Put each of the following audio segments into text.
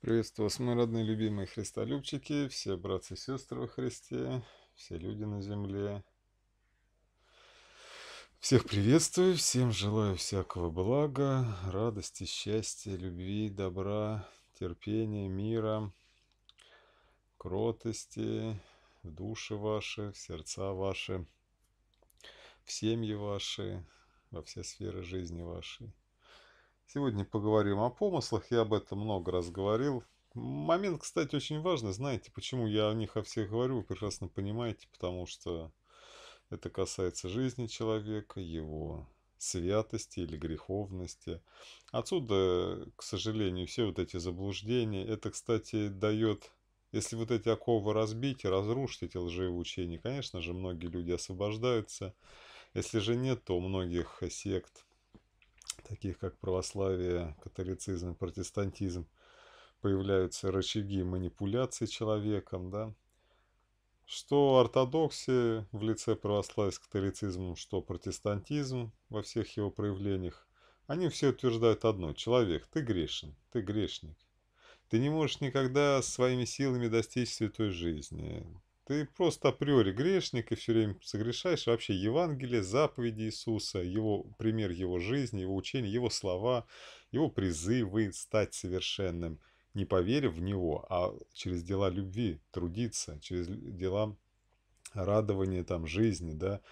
Приветствую вас, мои родные, любимые христолюбчики, все братцы и сестры во Христе, все люди на земле. Всех приветствую, всем желаю всякого блага, радости, счастья, любви, добра, терпения, мира, кротости в души ваши, в сердца ваши, в семьи ваши, во все сферы жизни вашей. Сегодня поговорим о помыслах, я об этом много раз говорил. Момент, кстати, очень важный, знаете, почему я о них о всех говорю, вы прекрасно понимаете, потому что это касается жизни человека, его святости или греховности. Отсюда, к сожалению, все вот эти заблуждения. Это, кстати, дает... Если вот эти оковы разбить и разрушить эти лживые учения, конечно же, многие люди освобождаются. Если же нет, то у многих сект таких как православие, католицизм, протестантизм, появляются рычаги манипуляции человеком, да, что ортодоксия в лице православия с католицизмом, что протестантизм во всех его проявлениях, они все утверждают одно – человек, ты грешен, ты грешник. Ты не можешь никогда своими силами достичь святой жизни. Ты просто априори грешник и все время согрешаешь. Вообще Евангелие, заповеди Иисуса, его пример его жизни, его учение, его слова, его призывы стать совершенным, не поверив в него, а через дела любви трудиться, через дела радования там, жизни, да,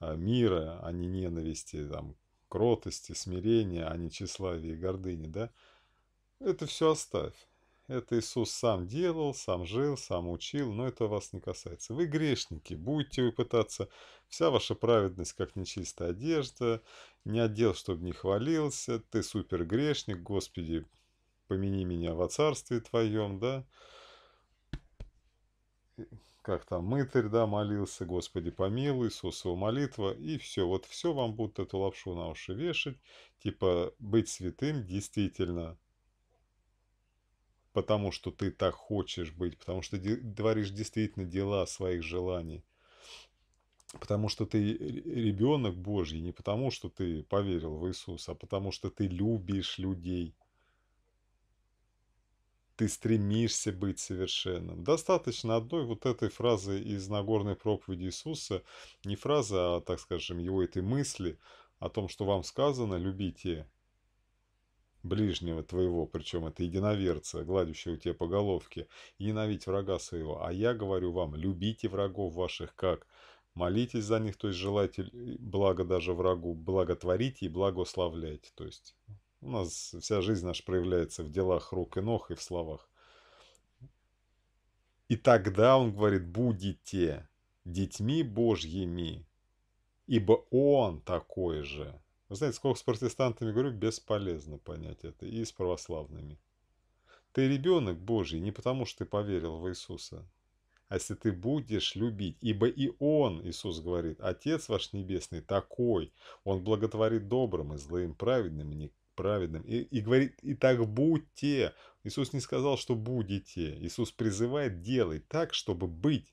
а, мира, а не ненависти, там, кротости, смирения, а не тщеславия и гордыни. Да? Это все оставь. Это Иисус сам делал, сам жил, сам учил, но это вас не касается. Вы грешники, будете вы пытаться, вся ваша праведность, как нечистая одежда, не одел, чтобы не хвалился, ты супер грешник, Господи, помяни меня во царстве Твоем, да? Как там, мытарь, да, молился, Господи, помилуй, Иисусова молитва, и все. Вот все вам будут эту лапшу на уши вешать, типа быть святым действительно – потому что ты так хочешь быть, потому что творишь действительно дела своих желаний. Потому что ты ребенок Божий, не потому что ты поверил в Иисуса, а потому что ты любишь людей. Ты стремишься быть совершенным. Достаточно одной вот этой фразы из Нагорной проповеди Иисуса, не фраза, а, так скажем, его этой мысли о том, что вам сказано, любите ближнего твоего, причем это единоверца, гладющего тебя по головке, и ненавидь врага своего. А я говорю вам, любите врагов ваших как? Молитесь за них, то есть желайте блага даже врагу, благотворите и благословляйте. То есть у нас вся жизнь наша проявляется в делах рук и ног и в словах. И тогда, он говорит, будете детьми Божьими, ибо Он такой же, вы знаете, сколько с протестантами говорю, бесполезно понять это. И с православными. Ты ребенок Божий не потому, что ты поверил в Иисуса, а если ты будешь любить, ибо и Он, Иисус говорит, Отец ваш Небесный такой, Он благотворит добрым и злым, праведным и неправедным, и, и говорит, и так будьте. Иисус не сказал, что будете, Иисус призывает делать так, чтобы быть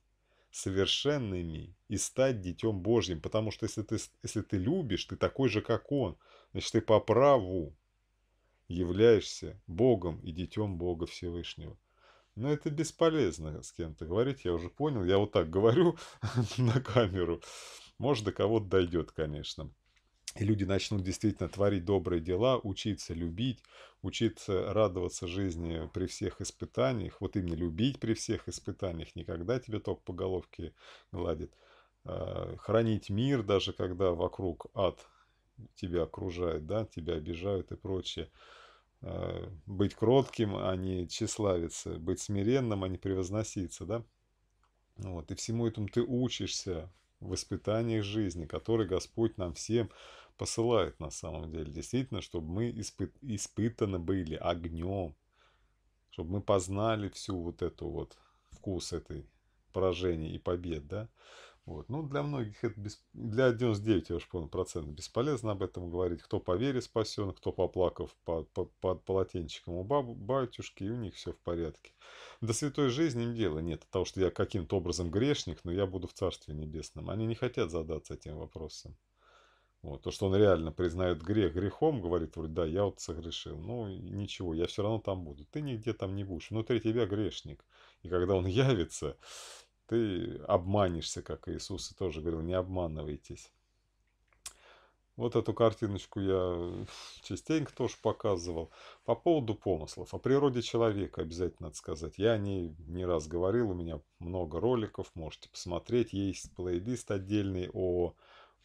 совершенными и стать Детем Божьим. Потому что если ты, если ты любишь, ты такой же, как Он. Значит, ты по праву являешься Богом и Детем Бога Всевышнего. Но это бесполезно с кем-то говорить, я уже понял. Я вот так говорю на камеру. Может, до кого-то дойдет, конечно и люди начнут действительно творить добрые дела, учиться любить, учиться радоваться жизни при всех испытаниях, вот именно любить при всех испытаниях, никогда тебе ток по головке гладит, а, хранить мир, даже когда вокруг ад тебя окружает, да, тебя обижают и прочее. А, быть кротким, а не тщеславиться, быть смиренным, а не превозноситься, да. Вот, и всему этому ты учишься в испытаниях жизни, которые Господь нам всем посылает на самом деле. Действительно, чтобы мы испы испытаны были огнем, чтобы мы познали всю вот эту вот вкус этой поражения и побед, да. Вот. Ну, для многих это, бесп... для 99, я уж понял, процентов бесполезно об этом говорить. Кто по вере спасен, кто поплакав под, под, под полотенчиком у баб, батюшки, и у них все в порядке. До святой жизни им дело нет, от того, что я каким-то образом грешник, но я буду в Царстве Небесном. Они не хотят задаться этим вопросом. Вот, то, что он реально признает грех грехом, говорит, вроде, да, я вот согрешил, ну ничего, я все равно там буду. Ты нигде там не будешь, внутри тебя грешник. И когда он явится, ты обманешься, как Иисус и тоже говорил, не обманывайтесь. Вот эту картиночку я частенько тоже показывал. По поводу помыслов. О природе человека обязательно надо сказать. Я о ней не раз говорил, у меня много роликов, можете посмотреть. Есть плейлист отдельный о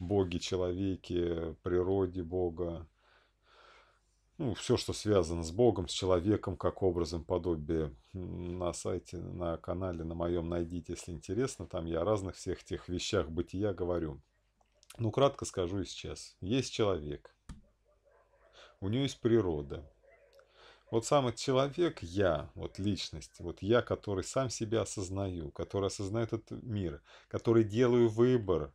боги, человеке, природе бога. Ну, все, что связано с богом, с человеком, как образом подобие. На сайте, на канале, на моем найдите, если интересно. Там я о разных всех тех вещах бытия говорю. Ну, кратко скажу и сейчас. Есть человек. У него есть природа. Вот самый человек, я, вот личность, вот я, который сам себя осознаю, который осознает этот мир, который делаю выбор,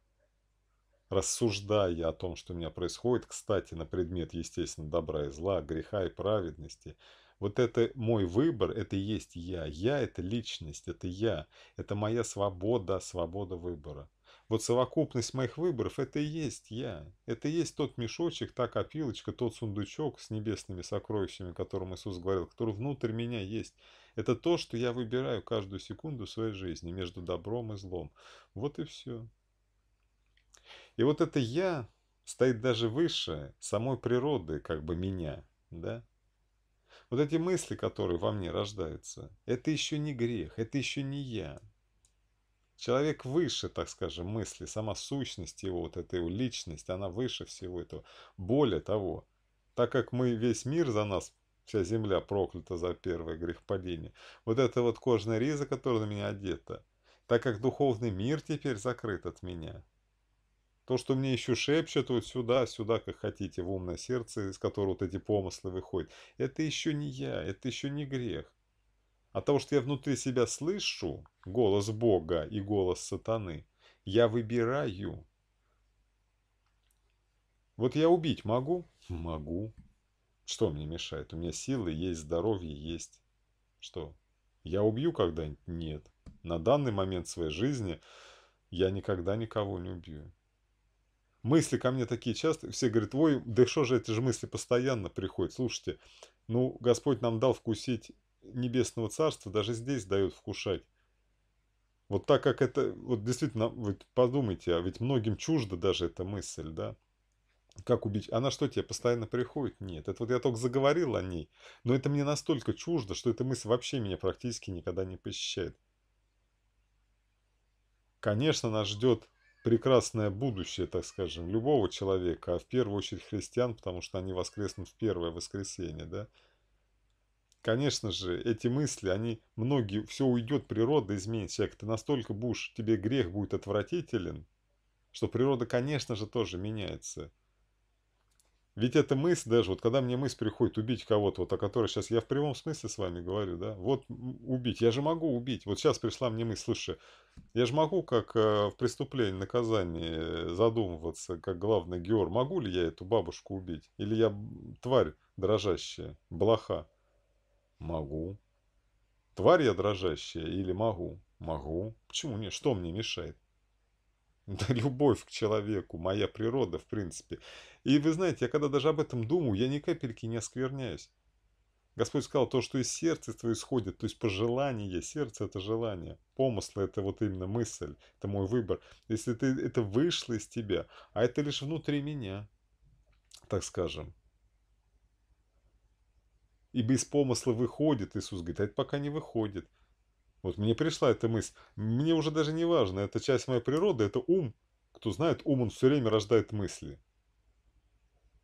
рассуждая о том, что у меня происходит, кстати, на предмет, естественно, добра и зла, греха и праведности, вот это мой выбор, это и есть я. Я – это личность, это я. Это моя свобода, свобода выбора. Вот совокупность моих выборов – это и есть я. Это и есть тот мешочек, та копилочка, тот сундучок с небесными сокровищами, о котором Иисус говорил, который внутрь меня есть. Это то, что я выбираю каждую секунду своей жизни между добром и злом. Вот и все. И вот это «я» стоит даже выше самой природы, как бы меня, да? Вот эти мысли, которые во мне рождаются, это еще не грех, это еще не я. Человек выше, так скажем, мысли, сама сущность его, вот эта его личность, она выше всего этого. Более того, так как мы весь мир за нас, вся земля проклята за первое грехопадение, вот эта вот кожная риза, которая на меня одета, так как духовный мир теперь закрыт от меня – то, что мне еще шепчет вот сюда, сюда, как хотите, в умное сердце, из которого вот эти помыслы выходят, это еще не я, это еще не грех. От того, что я внутри себя слышу голос Бога и голос сатаны, я выбираю. Вот я убить могу? Могу. Что мне мешает? У меня силы есть, здоровье есть. Что? Я убью когда-нибудь? Нет. На данный момент своей жизни я никогда никого не убью мысли ко мне такие часто, все говорят, ой, да что же эти же мысли постоянно приходят. Слушайте, ну, Господь нам дал вкусить небесного царства, даже здесь дает вкушать. Вот так как это, вот действительно, вот подумайте, а ведь многим чужда даже эта мысль, да? Как убить? Она что, тебе постоянно приходит? Нет. Это вот я только заговорил о ней, но это мне настолько чуждо, что эта мысль вообще меня практически никогда не посещает. Конечно, нас ждет прекрасное будущее, так скажем, любого человека, а в первую очередь христиан, потому что они воскреснут в первое воскресенье, да. Конечно же, эти мысли, они, многие, все уйдет, природа изменит человека. Ты настолько будешь, тебе грех будет отвратителен, что природа, конечно же, тоже меняется. Ведь эта мысль даже, вот когда мне мысль приходит убить кого-то, вот о которой сейчас я в прямом смысле с вами говорю, да, вот убить, я же могу убить. Вот сейчас пришла мне мысль, слушай, я же могу как э, в преступлении, наказании э, задумываться, как главный геор, могу ли я эту бабушку убить? Или я тварь дрожащая, блоха? Могу. Тварь я дрожащая или могу? Могу. Почему нет? Что мне мешает? любовь к человеку, моя природа, в принципе. И вы знаете, я когда даже об этом думаю, я ни капельки не оскверняюсь. Господь сказал, то, что из сердца твоего исходит, то есть пожелание, сердце – это желание, помыслы – это вот именно мысль, это мой выбор. Если ты, это вышло из тебя, а это лишь внутри меня, так скажем. Ибо из помысла выходит, Иисус говорит, а это пока не выходит. Вот мне пришла эта мысль. Мне уже даже не важно, это часть моей природы, это ум. Кто знает, ум, он все время рождает мысли.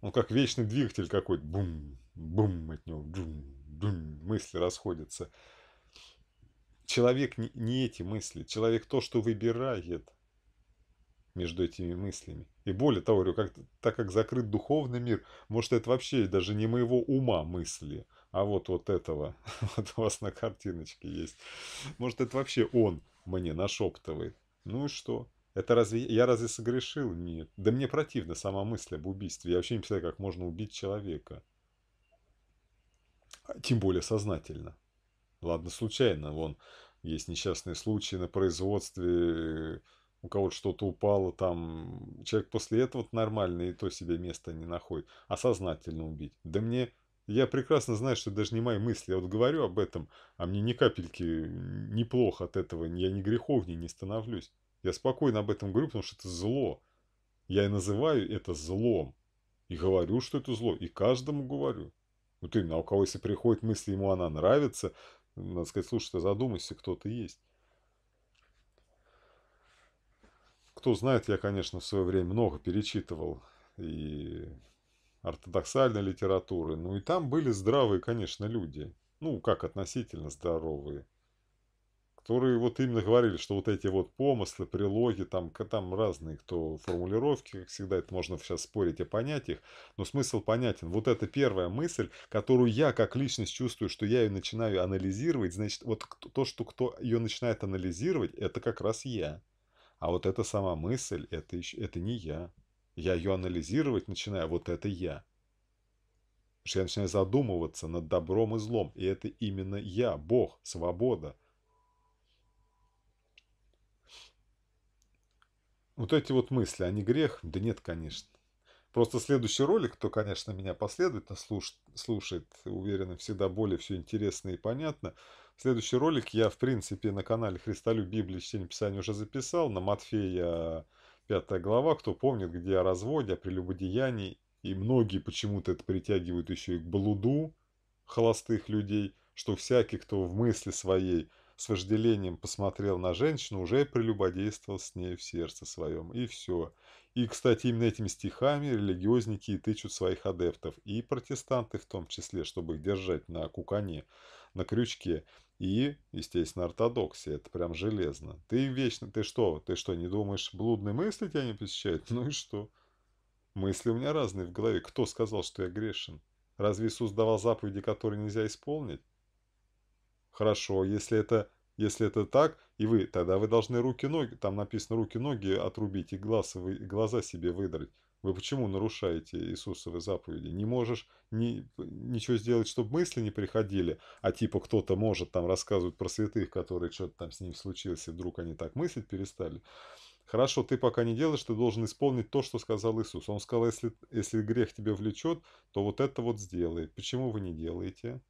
Он как вечный двигатель какой-то. Бум, бум от него. Бум, бум, мысли расходятся. Человек не, не эти мысли. Человек то, что выбирает между этими мыслями. И более того, говорю, как, так как закрыт духовный мир, может это вообще даже не моего ума мысли, а вот вот этого. Вот у вас на картиночке есть. Может, это вообще он мне нашептывает. Ну и что? Это разве я разве согрешил? Нет. Да мне противна сама мысль об убийстве. Я вообще не представляю, как можно убить человека. А, тем более сознательно. Ладно, случайно. Вон есть несчастные случаи на производстве, у кого-то что-то упало, там человек после этого нормально и то себе место не находит. А сознательно убить. Да мне я прекрасно знаю, что это даже не мои мысли. Я вот говорю об этом, а мне ни капельки неплохо от этого. Я ни греховнее не становлюсь. Я спокойно об этом говорю, потому что это зло. Я и называю это злом. И говорю, что это зло. И каждому говорю. Вот именно, а у кого если приходит мысль, ему она нравится, надо сказать, слушай, ты задумайся, кто ты есть. Кто знает, я, конечно, в свое время много перечитывал и ортодоксальной литературы. Ну и там были здравые, конечно, люди. Ну, как относительно здоровые. Которые вот именно говорили, что вот эти вот помыслы, прилоги, там, там разные кто формулировки, как всегда, это можно сейчас спорить о понятиях, но смысл понятен. Вот это первая мысль, которую я как личность чувствую, что я ее начинаю анализировать, значит, вот то, что кто ее начинает анализировать, это как раз я. А вот эта сама мысль, это, еще, это не я. Я ее анализировать начинаю, вот это я. что я начинаю задумываться над добром и злом. И это именно я, Бог, свобода. Вот эти вот мысли, они грех? Да нет, конечно. Просто следующий ролик, кто, конечно, меня последовательно слушает, слушает уверенно, всегда более все интересно и понятно. Следующий ролик я, в принципе, на канале Христолюб Библии, Чтение Писания уже записал. На Матфея Пятая глава, кто помнит, где о разводе, о прелюбодеянии, и многие почему-то это притягивают еще и к блуду холостых людей, что всякий, кто в мысли своей с вожделением посмотрел на женщину, уже прелюбодействовал с ней в сердце своем, и все. И, кстати, именно этими стихами религиозники и тычут своих адептов, и протестанты в том числе, чтобы их держать на кукане на крючке. И, естественно, ортодоксия. Это прям железно. Ты вечно... Ты что? Ты что, не думаешь, блудные мысли тебя не посещают? Ну и что? Мысли у меня разные в голове. Кто сказал, что я грешен? Разве Иисус давал заповеди, которые нельзя исполнить? Хорошо, если это, если это так, и вы, тогда вы должны руки-ноги, там написано руки-ноги отрубить и глаз, вы, глаза себе выдрать. Вы почему нарушаете Иисусовы заповеди? Не можешь ни, ничего сделать, чтобы мысли не приходили, а типа кто-то может там рассказывать про святых, которые что-то там с ним случилось, и вдруг они так мыслить перестали. Хорошо, ты пока не делаешь, ты должен исполнить то, что сказал Иисус. Он сказал, если, если грех тебя влечет, то вот это вот сделай. Почему вы не делаете?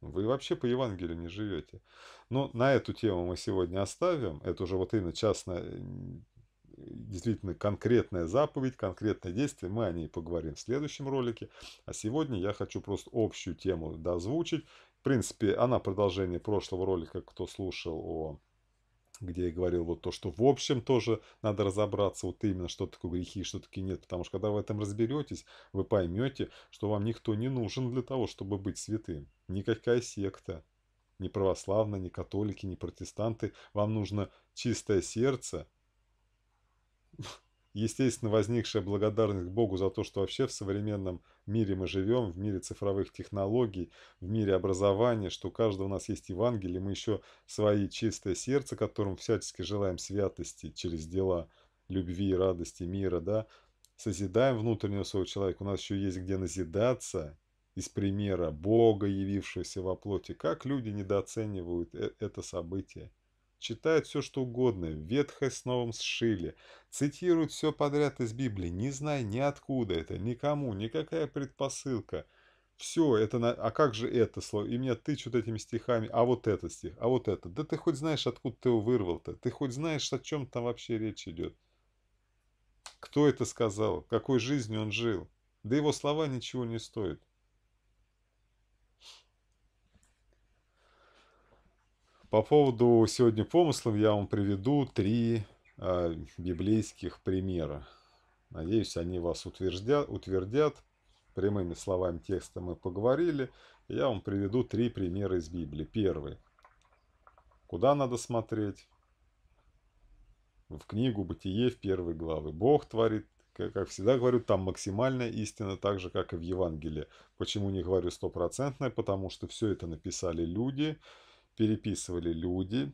Вы вообще по Евангелию не живете. Но на эту тему мы сегодня оставим. Это уже вот именно частная, действительно конкретная заповедь, конкретное действие. Мы о ней поговорим в следующем ролике. А сегодня я хочу просто общую тему дозвучить. В принципе, она продолжение прошлого ролика, кто слушал о где я говорил вот то, что в общем тоже надо разобраться вот именно, что такое грехи, что такое нет. Потому что когда в этом разберетесь, вы поймете, что вам никто не нужен для того, чтобы быть святым. Никакая секта, ни православные, ни католики, ни протестанты. Вам нужно чистое сердце, Естественно, возникшая благодарность Богу за то, что вообще в современном мире мы живем, в мире цифровых технологий, в мире образования, что у каждого у нас есть Евангелие, мы еще свои чистое сердце, которым всячески желаем святости через дела любви, радости, мира, да, созидаем внутреннего своего человека. У нас еще есть где назидаться из примера Бога, явившегося во плоти. Как люди недооценивают э, это событие читают все что угодно, ветхое с новым сшили, цитируют все подряд из Библии, не зная ни откуда это, никому, никакая предпосылка. Все это, на... а как же это слово? И меня тычут этими стихами, а вот этот стих, а вот это. Да ты хоть знаешь, откуда ты его вырвал-то? Ты хоть знаешь, о чем там вообще речь идет? Кто это сказал? Какой жизнью он жил? Да его слова ничего не стоят. По поводу сегодня помыслов я вам приведу три э, библейских примера. Надеюсь, они вас утвердят, утвердят. Прямыми словами текста мы поговорили. Я вам приведу три примера из Библии. Первый. Куда надо смотреть? В книгу «Бытие» в первой главы. Бог творит как всегда говорю, там максимальная истина, так же, как и в Евангелии. Почему не говорю стопроцентная? Потому что все это написали люди, переписывали люди,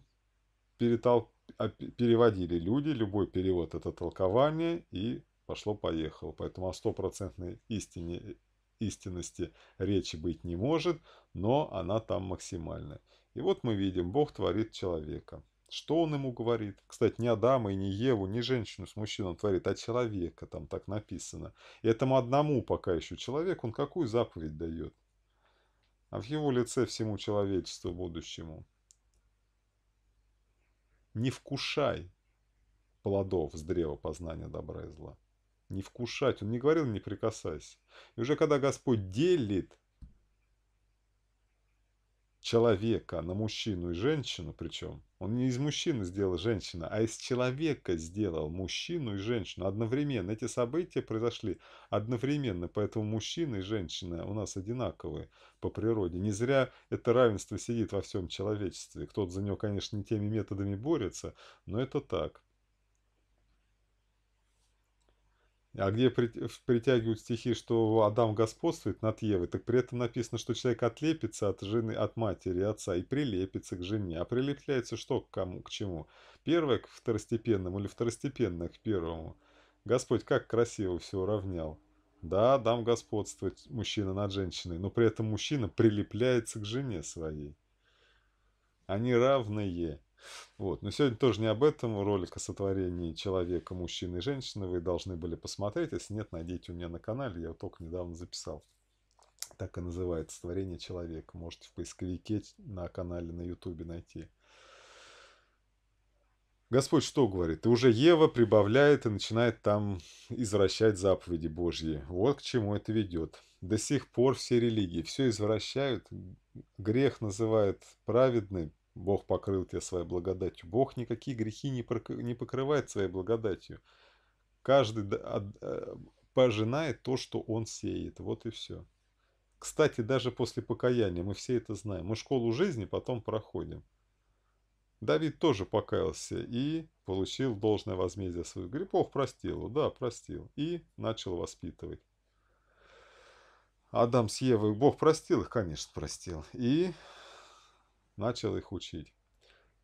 перетол... А, переводили люди, любой перевод это толкование и пошло-поехало. Поэтому о стопроцентной истине, истинности речи быть не может, но она там максимальная. И вот мы видим, Бог творит человека. Что он ему говорит? Кстати, не Адама и не Еву, не женщину с мужчиной он творит, а человека, там так написано. И этому одному пока еще человек, он какую заповедь дает? а в его лице всему человечеству будущему. Не вкушай плодов с древа познания добра и зла. Не вкушать. Он не говорил, не прикасайся. И уже когда Господь делит человека на мужчину и женщину, причем он не из мужчины сделал женщину, а из человека сделал мужчину и женщину одновременно. Эти события произошли одновременно, поэтому мужчина и женщина у нас одинаковые по природе. Не зря это равенство сидит во всем человечестве. Кто-то за него, конечно, не теми методами борется, но это так. А где э, притягивают стихи, что Адам господствует над Евой, так при этом написано, что человек отлепится от жены, от матери, отца и прилепится к жене. А прилепляется что к кому, к чему? Первое к второстепенному или второстепенное к первому? Господь как красиво все уравнял. Да, Адам господствует мужчина над женщиной, но при этом мужчина прилепляется к жене своей. Они равные. Вот. Но сегодня тоже не об этом. Ролик о сотворении человека, мужчины и женщины вы должны были посмотреть. Если нет, найдите у меня на канале. Я его только недавно записал. Так и называется сотворение человека». Можете в поисковике на канале на ютубе найти. Господь что говорит? И уже Ева прибавляет и начинает там извращать заповеди Божьи. Вот к чему это ведет. До сих пор все религии все извращают. Грех называют праведный, Бог покрыл тебя своей благодатью. Бог никакие грехи не, покрывает своей благодатью. Каждый э, пожинает то, что он сеет. Вот и все. Кстати, даже после покаяния мы все это знаем. Мы школу жизни потом проходим. Давид тоже покаялся и получил должное возмездие своих грехов. Простил, да, простил. И начал воспитывать. Адам с Евой, Бог простил их, конечно, простил. И начал их учить.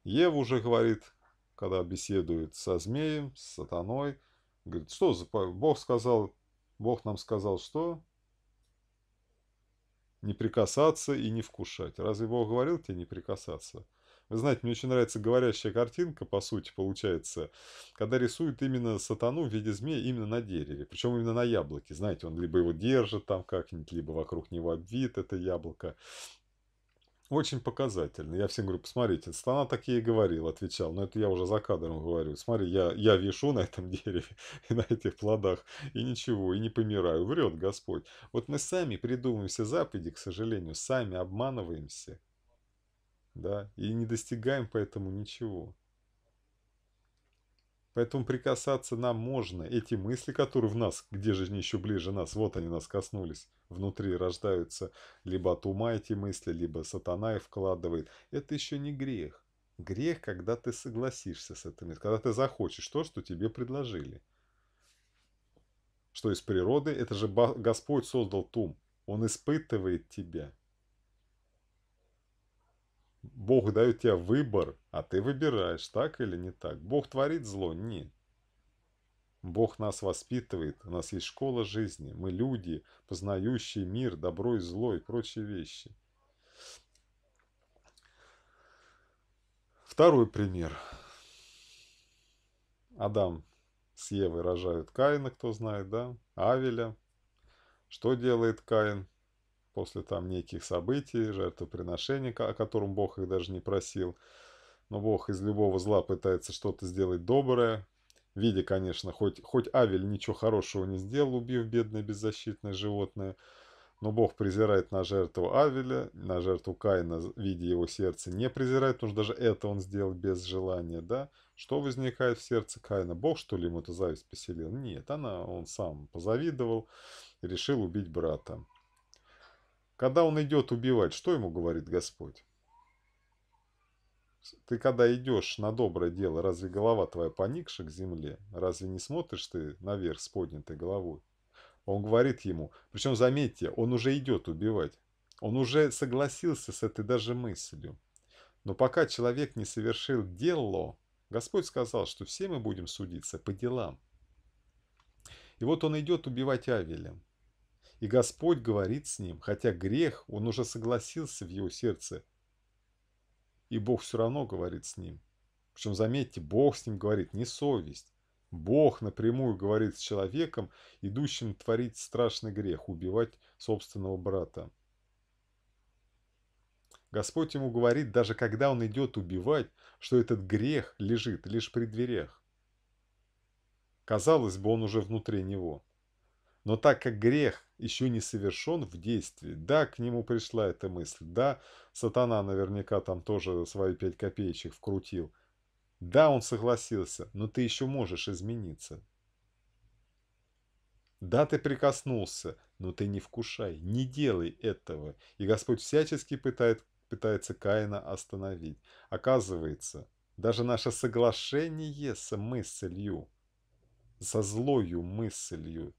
Ева уже говорит, когда беседует со змеем, с сатаной, говорит, что за... Бог сказал, Бог нам сказал, что? Не прикасаться и не вкушать. Разве Бог говорил тебе не прикасаться? Вы знаете, мне очень нравится говорящая картинка, по сути, получается, когда рисуют именно сатану в виде змея именно на дереве, причем именно на яблоке. Знаете, он либо его держит там как-нибудь, либо вокруг него обвит это яблоко очень показательно. Я всем говорю, посмотрите, Стана такие говорил, отвечал. Но это я уже за кадром говорю. Смотри, я, я вешу на этом дереве и на этих плодах, и ничего, и не помираю. Врет Господь. Вот мы сами придумываем все заповеди, к сожалению, сами обманываемся. Да, и не достигаем поэтому ничего. Поэтому прикасаться нам можно. Эти мысли, которые в нас, где же они еще ближе нас, вот они нас коснулись. Внутри рождаются либо от ума эти мысли, либо сатана их вкладывает. Это еще не грех. Грех, когда ты согласишься с этим, когда ты захочешь то, что тебе предложили. Что из природы, это же Господь создал тум. Он испытывает тебя. Бог дает тебе выбор, а ты выбираешь, так или не так. Бог творит зло? Нет. Бог нас воспитывает, у нас есть школа жизни, мы люди, познающие мир, добро и зло и прочие вещи. Второй пример. Адам с Евой рожают Каина, кто знает, да? Авеля. Что делает Каин? после там неких событий, жертвоприношений, о котором Бог их даже не просил. Но Бог из любого зла пытается что-то сделать доброе. Виде, конечно, хоть, хоть Авель ничего хорошего не сделал, убив бедное беззащитное животное, но Бог презирает на жертву Авеля, на жертву Каина, видя его сердца не презирает, потому что даже это он сделал без желания, да? Что возникает в сердце Каина? Бог, что ли, ему эту зависть поселил? Нет, она, он сам позавидовал и решил убить брата. Когда он идет убивать, что ему говорит Господь? Ты когда идешь на доброе дело, разве голова твоя поникша к земле? Разве не смотришь ты наверх с поднятой головой? Он говорит ему, причем заметьте, он уже идет убивать. Он уже согласился с этой даже мыслью. Но пока человек не совершил дело, Господь сказал, что все мы будем судиться по делам. И вот он идет убивать Авеля и Господь говорит с ним, хотя грех, он уже согласился в его сердце, и Бог все равно говорит с ним. Причем, заметьте, Бог с ним говорит, не совесть. Бог напрямую говорит с человеком, идущим творить страшный грех, убивать собственного брата. Господь ему говорит, даже когда он идет убивать, что этот грех лежит лишь при дверях. Казалось бы, он уже внутри него. Но так как грех еще не совершен в действии, да, к нему пришла эта мысль, да, сатана наверняка там тоже свои пять копеечек вкрутил. Да, он согласился, но ты еще можешь измениться. Да, ты прикоснулся, но ты не вкушай, не делай этого. И Господь всячески пытает, пытается Каина остановить. Оказывается, даже наше соглашение с мыслью, со злою мыслью,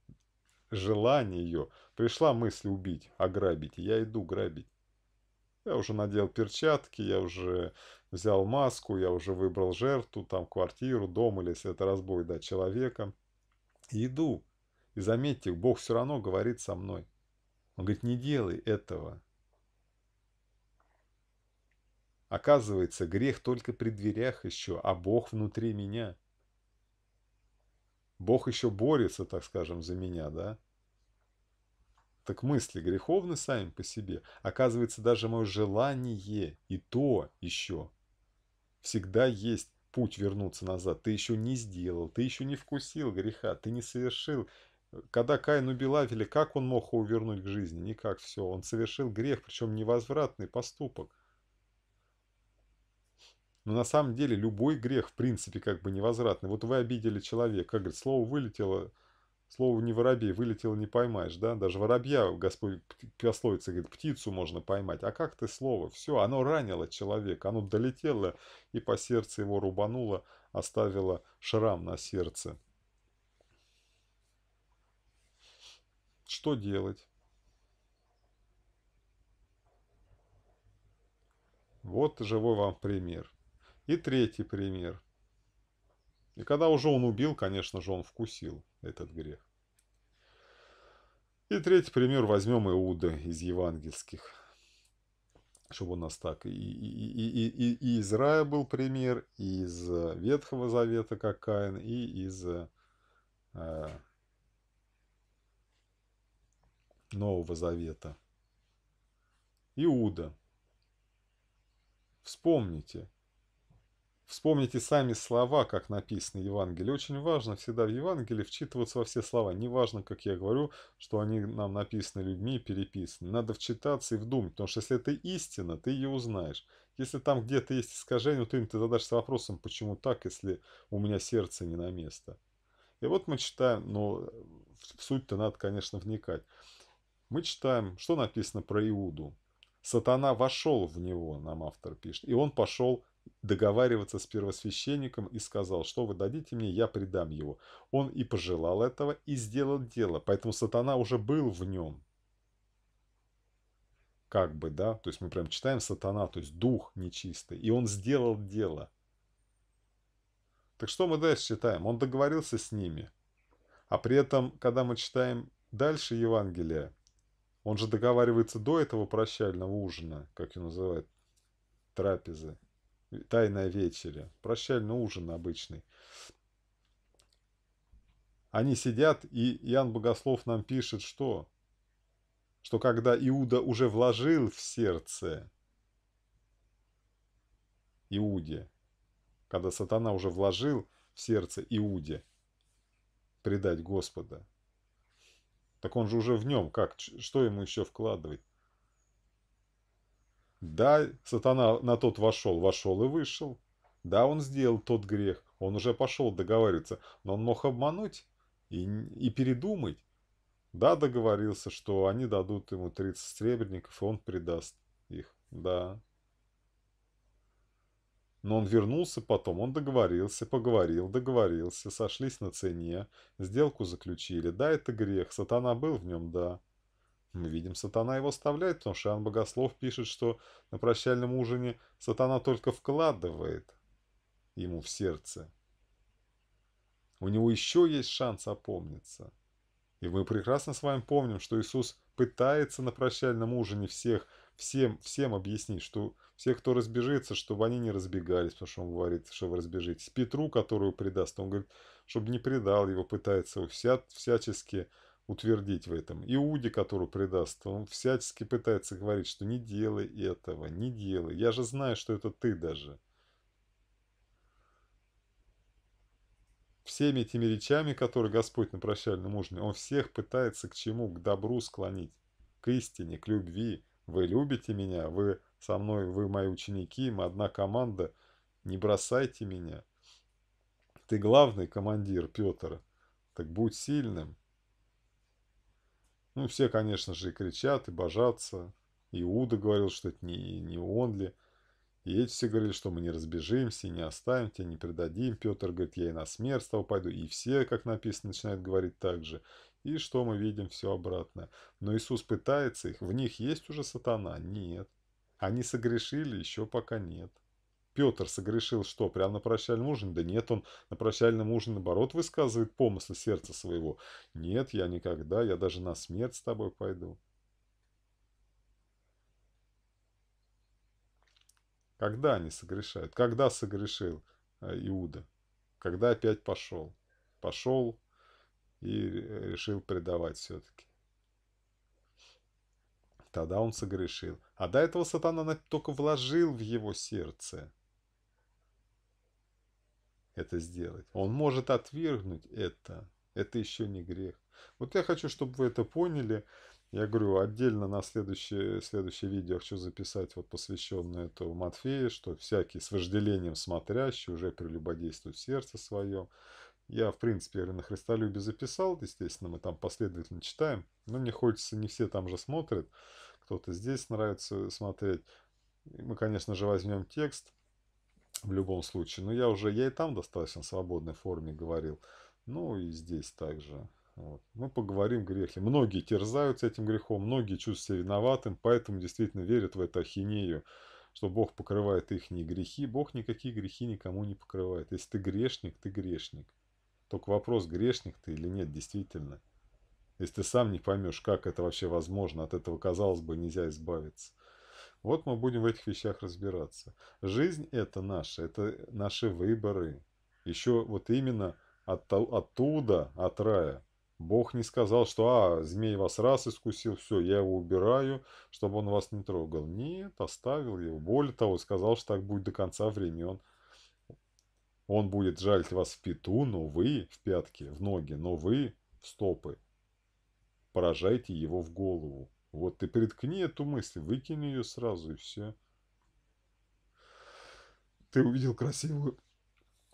желание ее пришла мысль убить, ограбить, я иду грабить. Я уже надел перчатки, я уже взял маску, я уже выбрал жертву, там квартиру, дом или если это разбой, да, человека. И иду. И заметьте, Бог все равно говорит со мной. Он говорит, не делай этого. Оказывается, грех только при дверях еще, а Бог внутри меня – Бог еще борется, так скажем, за меня, да? Так мысли греховны сами по себе. Оказывается, даже мое желание и то еще. Всегда есть путь вернуться назад. Ты еще не сделал, ты еще не вкусил греха, ты не совершил. Когда Каин убил Авеля, как он мог его вернуть к жизни? Никак все. Он совершил грех, причем невозвратный поступок. Но на самом деле любой грех, в принципе, как бы невозвратный. Вот вы обидели человека, как говорит, слово вылетело, слово не воробей, вылетело не поймаешь, да? Даже воробья, Господь пословица говорит, птицу можно поймать. А как ты слово? Все, оно ранило человека, оно долетело и по сердцу его рубануло, оставило шрам на сердце. Что делать? Вот живой вам пример. И третий пример. И когда уже он убил, конечно же, он вкусил этот грех. И третий пример возьмем Иуда из евангельских, чтобы у нас так и, и, и, и из рая был пример, и из Ветхого Завета, как Каин, и из э, Нового Завета. Иуда. Вспомните, Вспомните сами слова, как написаны Евангелие. Очень важно всегда в Евангелии вчитываться во все слова. Неважно, как я говорю, что они нам написаны людьми, переписаны. Надо вчитаться и вдумать, потому что если это истина, ты ее узнаешь. Если там где-то есть искажение, то ты задашься вопросом, почему так, если у меня сердце не на место. И вот мы читаем, но в суть-то надо, конечно, вникать. Мы читаем, что написано про Иуду. Сатана вошел в него, нам автор пишет, и он пошел договариваться с первосвященником и сказал, что вы дадите мне, я предам его. Он и пожелал этого, и сделал дело, поэтому сатана уже был в нем. Как бы, да, то есть мы прям читаем сатана, то есть дух нечистый, и он сделал дело. Так что мы дальше читаем? Он договорился с ними. А при этом, когда мы читаем дальше Евангелие, он же договаривается до этого прощального ужина, как ее называют, трапезы тайная вечеря, прощальный ужин обычный. Они сидят, и Иоанн Богослов нам пишет, что? Что когда Иуда уже вложил в сердце Иуде, когда сатана уже вложил в сердце Иуде предать Господа, так он же уже в нем, как, что ему еще вкладывать? Да, сатана на тот вошел, вошел и вышел. Да, он сделал тот грех, он уже пошел договариваться, но он мог обмануть и, и передумать. Да, договорился, что они дадут ему 30 сребреников, и он предаст их. Да. Но он вернулся потом, он договорился, поговорил, договорился, сошлись на цене, сделку заключили. Да, это грех, сатана был в нем, да. Мы видим, сатана его оставляет, потому что Иоанн Богослов пишет, что на прощальном ужине сатана только вкладывает ему в сердце. У него еще есть шанс опомниться. И мы прекрасно с вами помним, что Иисус пытается на прощальном ужине всех, всем, всем объяснить, что все, кто разбежится, чтобы они не разбегались, потому что он говорит, что вы разбежитесь. Петру, которую предаст, он говорит, чтобы не предал его, пытается вся, всячески утвердить в этом. Иуде, которую предаст, он всячески пытается говорить, что не делай этого, не делай. Я же знаю, что это ты даже. Всеми этими речами, которые Господь на прощальном ужине, он всех пытается к чему? К добру склонить, к истине, к любви. Вы любите меня, вы со мной, вы мои ученики, мы одна команда, не бросайте меня. Ты главный командир, Петр, так будь сильным, ну, все, конечно же, и кричат, и божатся. Иуда говорил, что это не, не он ли. И эти все говорили, что мы не разбежимся, не оставим тебя, не предадим. Петр говорит, я и на смерть с того пойду. И все, как написано, начинают говорить так же. И что мы видим? Все обратное. Но Иисус пытается их. В них есть уже сатана? Нет. Они согрешили? Еще пока нет. Петр согрешил что, прямо на прощальном ужине? Да нет, он на прощальном ужине, наоборот, высказывает помыслы сердца своего. Нет, я никогда, я даже на смерть с тобой пойду. Когда они согрешают? Когда согрешил э, Иуда? Когда опять пошел? Пошел и решил предавать все-таки. Тогда он согрешил. А до этого сатана только вложил в его сердце это сделать. Он может отвергнуть это. Это еще не грех. Вот я хочу, чтобы вы это поняли. Я говорю, отдельно на следующее, следующее видео хочу записать, вот посвященное этому Матфею, что всякий с вожделением смотрящий уже прелюбодействует сердце свое. Я, в принципе, я на христолюбие записал, естественно, мы там последовательно читаем, но мне хочется, не все там же смотрят, кто-то здесь нравится смотреть. Мы, конечно же, возьмем текст, в любом случае. Но я уже, я и там достаточно свободной форме говорил. Ну и здесь также. Вот. Мы ну, поговорим грехи. Многие терзаются этим грехом, многие чувствуют себя виноватым, поэтому действительно верят в эту ахинею, что Бог покрывает их не грехи. Бог никакие грехи никому не покрывает. Если ты грешник, ты грешник. Только вопрос, грешник ты или нет, действительно. Если ты сам не поймешь, как это вообще возможно, от этого, казалось бы, нельзя избавиться. Вот мы будем в этих вещах разбираться. Жизнь это наша, это наши выборы. Еще вот именно от, оттуда, от рая. Бог не сказал, что «А, змей вас раз искусил, все, я его убираю, чтобы он вас не трогал». Нет, оставил его. Более того, сказал, что так будет до конца времен. Он будет жалить вас в пяту, но вы в пятки, в ноги, но вы в стопы. Поражайте его в голову. Вот ты приткни эту мысль, выкинь ее сразу и все. Ты увидел красивую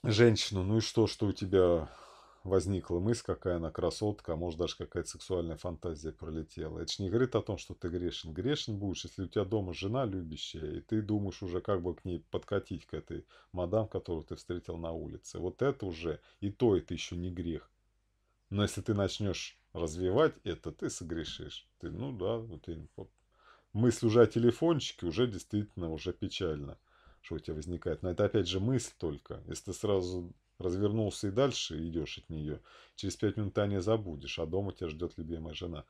женщину, ну и что, что у тебя возникла мысль, какая она красотка, а может даже какая-то сексуальная фантазия пролетела. Это же не говорит о том, что ты грешен. Грешен будешь, если у тебя дома жена любящая, и ты думаешь уже как бы к ней подкатить, к этой мадам, которую ты встретил на улице. Вот это уже, и то это еще не грех. Но если ты начнешь развивать это, ты согрешишь. Ты, ну да, вот ты, мысль уже о телефончике уже действительно уже печально, что у тебя возникает. Но это опять же мысль только. Если ты сразу развернулся и дальше идешь от нее, через пять минут ты не забудешь, а дома тебя ждет любимая жена.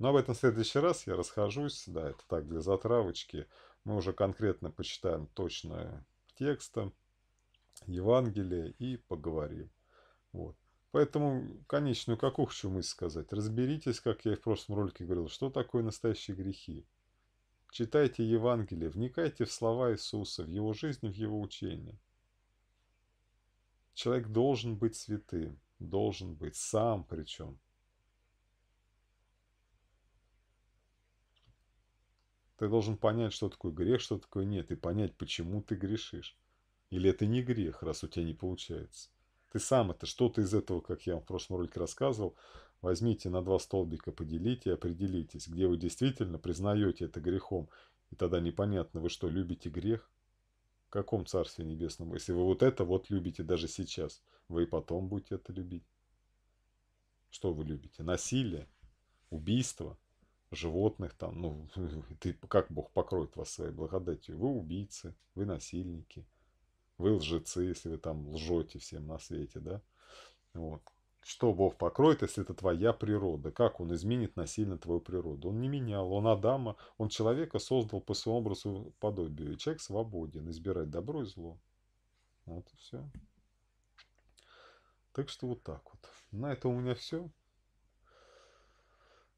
Но ну, об этом в следующий раз я расхожусь. Да, это так, для затравочки. Мы уже конкретно почитаем точное текста Евангелия и поговорим. Вот. Поэтому конечную какухчу мысль сказать. Разберитесь, как я и в прошлом ролике говорил, что такое настоящие грехи. Читайте Евангелие, вникайте в слова Иисуса, в Его жизнь, в Его учение. Человек должен быть святым, должен быть сам причем. Ты должен понять, что такое грех, что такое нет, и понять, почему ты грешишь. Или это не грех, раз у тебя не получается. Ты сам это, что-то из этого, как я вам в прошлом ролике рассказывал, возьмите на два столбика, поделите и определитесь, где вы действительно признаете это грехом. И тогда непонятно, вы что, любите грех? В каком Царстве Небесном? Если вы вот это вот любите даже сейчас, вы и потом будете это любить. Что вы любите? Насилие? Убийство? Животных там? Ну, ты, как Бог покроет вас своей благодатью? Вы убийцы, вы насильники – вы лжецы, если вы там лжете всем на свете, да? Вот. Что Бог покроет, если это твоя природа? Как Он изменит насильно твою природу? Он не менял. Он Адама, Он человека создал по своему образу подобию. И человек свободен избирать добро и зло. Вот и все. Так что вот так вот. На этом у меня все.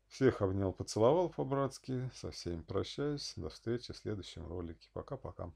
Всех обнял, поцеловал по-братски. Со всеми прощаюсь. До встречи в следующем ролике. Пока-пока.